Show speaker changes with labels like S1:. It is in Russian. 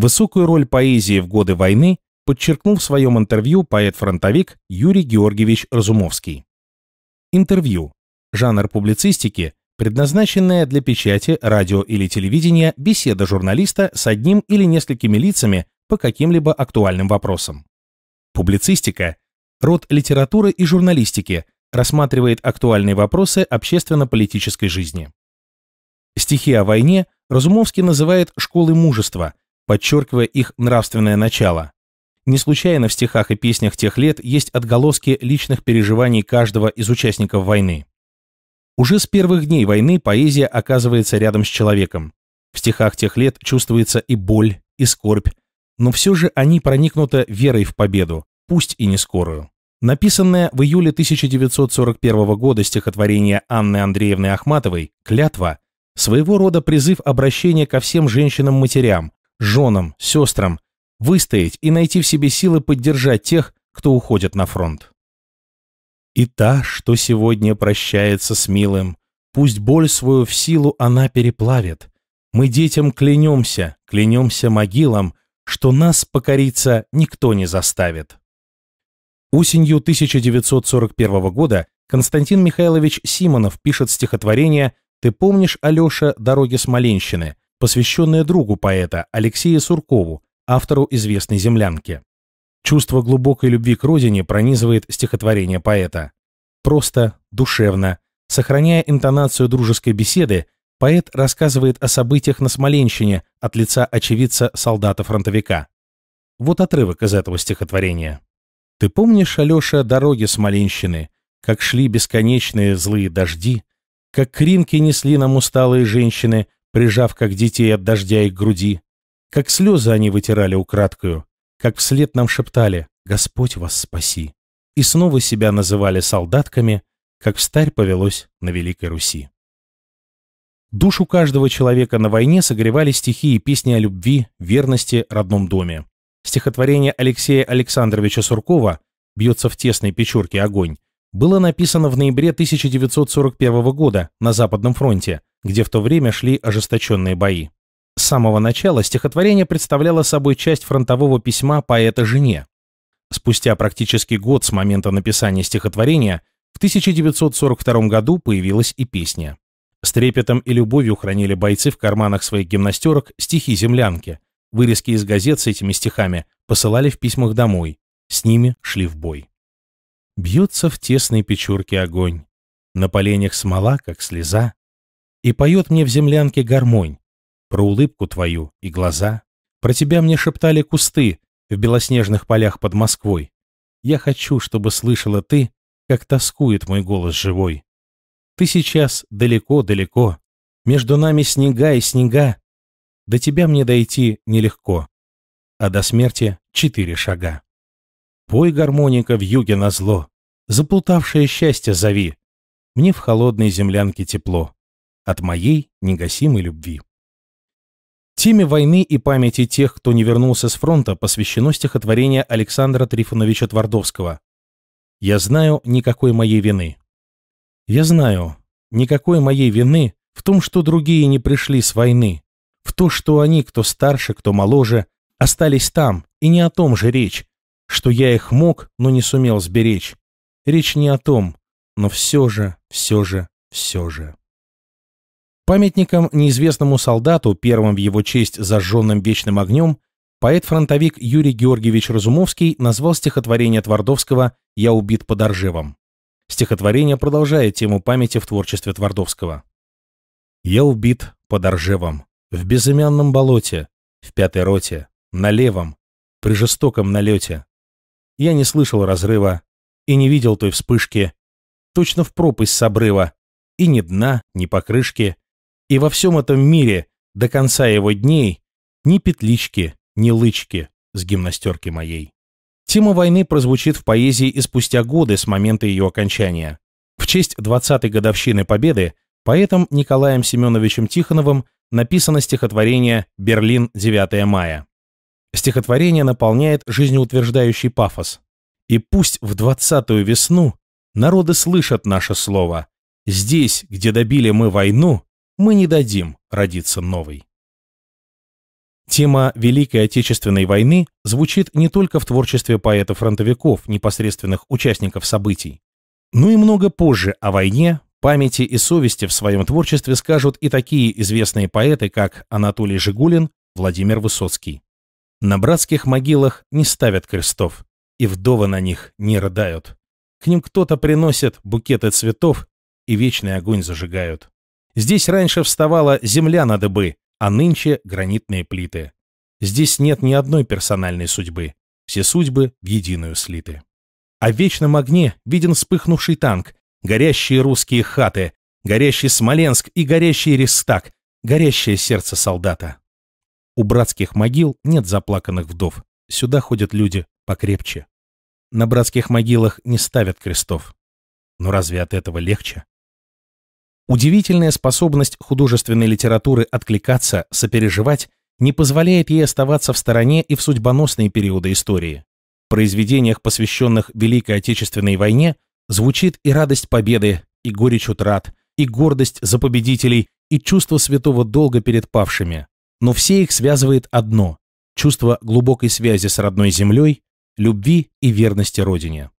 S1: Высокую роль поэзии в годы войны подчеркнул в своем интервью поэт-фронтовик Юрий Георгиевич Разумовский. Интервью – жанр публицистики, предназначенная для печати, радио или телевидения беседа журналиста с одним или несколькими лицами по каким-либо актуальным вопросам. Публицистика – род литературы и журналистики, рассматривает актуальные вопросы общественно-политической жизни. Стихи о войне Разумовский называет «школой мужества», подчеркивая их нравственное начало. Не случайно в стихах и песнях тех лет есть отголоски личных переживаний каждого из участников войны. Уже с первых дней войны поэзия оказывается рядом с человеком. В стихах тех лет чувствуется и боль, и скорбь, но все же они проникнуты верой в победу, пусть и не скорую. Написанное в июле 1941 года стихотворение Анны Андреевны Ахматовой «Клятва» своего рода призыв обращения ко всем женщинам-матерям, женам, сестрам, выстоять и найти в себе силы поддержать тех, кто уходит на фронт. И та, что сегодня прощается с милым, пусть боль свою в силу она переплавит. Мы детям клянемся, клянемся могилам, что нас покориться никто не заставит. Осенью 1941 года Константин Михайлович Симонов пишет стихотворение «Ты помнишь, Алеша, дороги Смоленщины», посвященная другу поэта Алексею Суркову, автору известной «Землянки». Чувство глубокой любви к родине пронизывает стихотворение поэта. Просто, душевно, сохраняя интонацию дружеской беседы, поэт рассказывает о событиях на Смоленщине от лица очевидца солдата-фронтовика. Вот отрывок из этого стихотворения. «Ты помнишь, Алеша, дороги Смоленщины, как шли бесконечные злые дожди, как кринки несли нам усталые женщины, прижав как детей от дождя их груди, как слезы они вытирали украдкою, как вслед нам шептали «Господь вас спаси!» и снова себя называли солдатками, как старь повелось на Великой Руси. Душу каждого человека на войне согревали стихи и песни о любви, верности, родном доме. Стихотворение Алексея Александровича Суркова «Бьется в тесной печурке огонь» было написано в ноябре 1941 года на Западном фронте, где в то время шли ожесточенные бои. С самого начала стихотворение представляло собой часть фронтового письма поэта жене. Спустя практически год с момента написания стихотворения в 1942 году появилась и песня. С трепетом и любовью хранили бойцы в карманах своих гимнастерок стихи землянки. Вырезки из газет с этими стихами посылали в письмах домой. С ними шли в бой бьется в тесной печурке огонь, на поленях смола, как слеза, и поет мне в землянке гармонь, про улыбку твою и глаза, про тебя мне шептали кусты в белоснежных полях под Москвой. Я хочу, чтобы слышала ты, как тоскует мой голос живой. Ты сейчас далеко-далеко, между нами снега и снега, до тебя мне дойти нелегко, а до смерти четыре шага. Пой гармоника в юге на зло, Заплутавшее счастье зови. Мне в холодной землянке тепло. От моей негасимой любви. Теме войны и памяти тех, кто не вернулся с фронта, посвящено стихотворение Александра Трифоновича Твардовского. «Я знаю никакой моей вины». «Я знаю никакой моей вины в том, что другие не пришли с войны, в то, что они, кто старше, кто моложе, остались там, и не о том же речь, что я их мог, но не сумел сберечь, Речь не о том, но все же, все же, все же. Памятником неизвестному солдату, первым в его честь зажженным вечным огнем, поэт-фронтовик Юрий Георгиевич Разумовский назвал стихотворение Твардовского «Я убит под Оржевом». Стихотворение продолжает тему памяти в творчестве Твардовского. «Я убит под Оржевом, в безымянном болоте, в пятой роте, на левом, при жестоком налете. Я не слышал разрыва, и не видел той вспышки. Точно в пропасть с обрыва. И ни дна, ни покрышки. И во всем этом мире до конца его дней ни петлички, ни лычки с гимнастерки моей. Тема войны прозвучит в поэзии и спустя годы с момента ее окончания. В честь 20-й годовщины Победы поэтом Николаем Семеновичем Тихоновым написано стихотворение «Берлин, 9 мая». Стихотворение наполняет жизнеутверждающий пафос. И пусть в двадцатую весну народы слышат наше слово. Здесь, где добили мы войну, мы не дадим родиться новой. Тема Великой Отечественной войны звучит не только в творчестве поэтов-фронтовиков, непосредственных участников событий, но и много позже о войне, памяти и совести в своем творчестве скажут и такие известные поэты, как Анатолий Жигулин, Владимир Высоцкий. На братских могилах не ставят крестов, и вдовы на них не рыдают. К ним кто-то приносит букеты цветов и вечный огонь зажигают. Здесь раньше вставала земля на дыбы, а нынче гранитные плиты. Здесь нет ни одной персональной судьбы. Все судьбы в единую слиты. А в вечном огне виден вспыхнувший танк, горящие русские хаты, горящий Смоленск и горящий Рестак, горящее сердце солдата. У братских могил нет заплаканных вдов. Сюда ходят люди покрепче. На братских могилах не ставят крестов. Но разве от этого легче? Удивительная способность художественной литературы откликаться, сопереживать, не позволяет ей оставаться в стороне и в судьбоносные периоды истории. В произведениях, посвященных Великой Отечественной войне, звучит и радость победы, и горечь утрат, и гордость за победителей, и чувство святого долга перед павшими. Но все их связывает одно – чувство глубокой связи с родной землей, любви и верности Родине.